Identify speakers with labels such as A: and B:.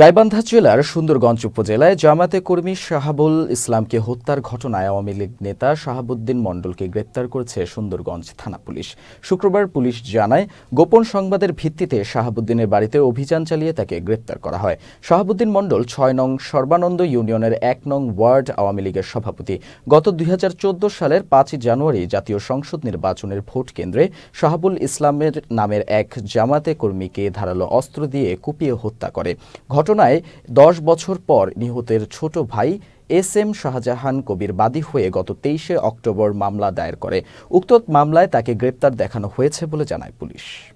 A: গাইবান্ধা জেলার সুন্দরগঞ্জ উপজেলায় জামাতে কর্মী শাহাবুল ইসলামকে হত্যার ঘটনায় আওয়ামী লীগ নেতা শাহাবুদ্দিন মণ্ডলকে গ্রেপ্তার করেছে সুন্দরগঞ্জ থানা পুলিশ শুক্রবার পুলিশ জানায় গোপন সংবাদের ভিত্তিতে শাহাবুদ্দিনের বাড়িতে অভিযান চালিয়ে তাকে গ্রেপ্তার করা হয় শাহাবুদ্দিন মণ্ডল ছয় নং সর্বানন্দ ইউনিয়নের এক নং ওয়ার্ড আওয়ামী লীগের সভাপতি গত দুই সালের পাঁচই জানুয়ারি জাতীয় সংসদ নির্বাচনের ভোট কেন্দ্রে শাহাবুল ইসলামের নামের এক জামাতে কর্মীকে ধারালো অস্ত্র দিয়ে কুপিয়ে হত্যা করে ঘটনায় দশ বছর পর নিহতের ছোট ভাই এস এম শাহজাহান কবির বাদী হয়ে গত তেইশে অক্টোবর মামলা দায়ের করে উক্ত মামলায় তাকে গ্রেপ্তার দেখানো হয়েছে বলে জানায় পুলিশ